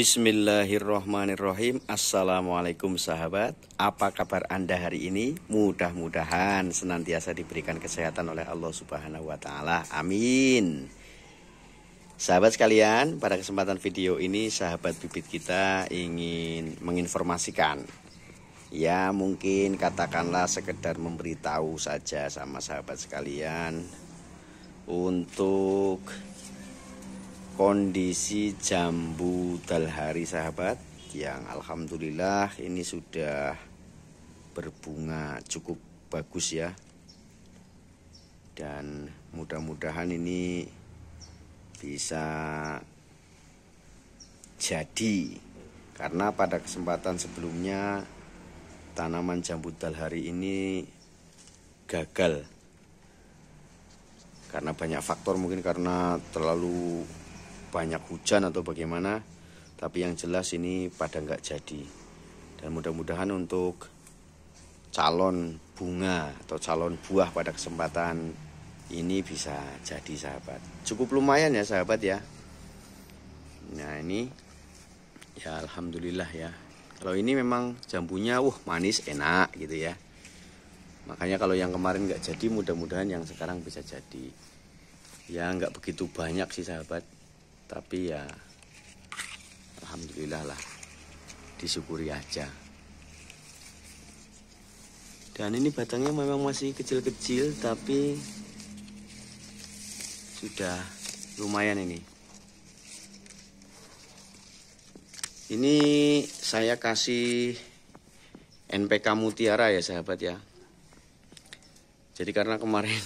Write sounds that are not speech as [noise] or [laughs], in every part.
Bismillahirrahmanirrahim Assalamualaikum sahabat Apa kabar anda hari ini? Mudah-mudahan senantiasa diberikan kesehatan oleh Allah subhanahu wa ta'ala Amin Sahabat sekalian pada kesempatan video ini sahabat bibit kita ingin menginformasikan Ya mungkin katakanlah sekedar memberitahu saja sama sahabat sekalian Untuk kondisi jambu dalhari sahabat yang alhamdulillah ini sudah berbunga cukup bagus ya dan mudah-mudahan ini bisa jadi karena pada kesempatan sebelumnya tanaman jambu dalhari ini gagal karena banyak faktor mungkin karena terlalu banyak hujan atau bagaimana tapi yang jelas ini pada nggak jadi dan mudah-mudahan untuk calon bunga atau calon buah pada kesempatan ini bisa jadi sahabat cukup lumayan ya sahabat ya nah ini ya alhamdulillah ya kalau ini memang jambunya wah manis enak gitu ya makanya kalau yang kemarin nggak jadi mudah-mudahan yang sekarang bisa jadi ya nggak begitu banyak sih sahabat tapi ya alhamdulillah lah disyukuri aja dan ini batangnya memang masih kecil-kecil tapi sudah lumayan ini ini saya kasih NPK mutiara ya sahabat ya jadi karena kemarin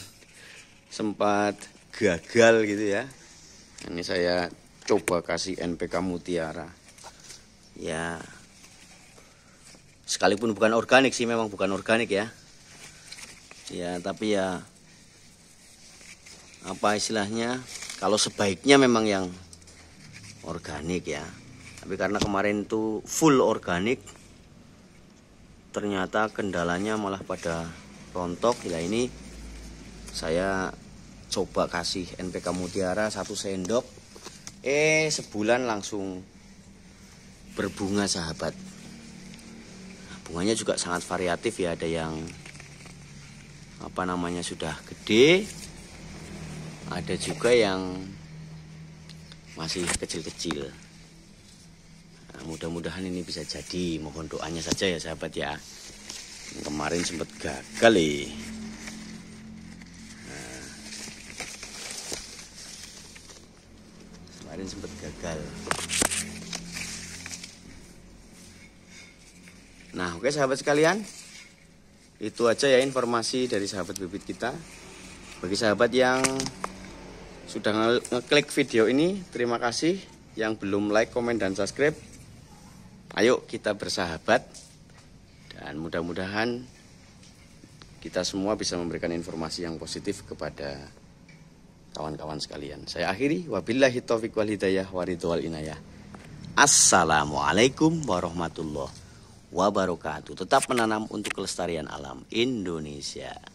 [laughs] sempat gagal gitu ya ini saya coba kasih NPK mutiara ya sekalipun bukan organik sih memang bukan organik ya ya tapi ya apa istilahnya kalau sebaiknya memang yang organik ya tapi karena kemarin itu full organik ternyata kendalanya malah pada rontok ya ini saya coba kasih NPK mutiara satu sendok eh sebulan langsung berbunga sahabat nah, bunganya juga sangat variatif ya ada yang apa namanya sudah gede ada juga yang masih kecil-kecil nah, mudah-mudahan ini bisa jadi mohon doanya saja ya sahabat ya kemarin sempat gagal nih eh. kemarin sempat gagal nah oke sahabat sekalian itu aja ya informasi dari sahabat bibit kita bagi sahabat yang sudah ngeklik video ini terima kasih yang belum like komen dan subscribe ayo kita bersahabat dan mudah-mudahan kita semua bisa memberikan informasi yang positif kepada kawan-kawan sekalian. Saya akhiri wabillahi taufik wal hidayah waridwal inayah. Assalamualaikum warahmatullahi wabarakatuh. Tetap menanam untuk kelestarian alam Indonesia.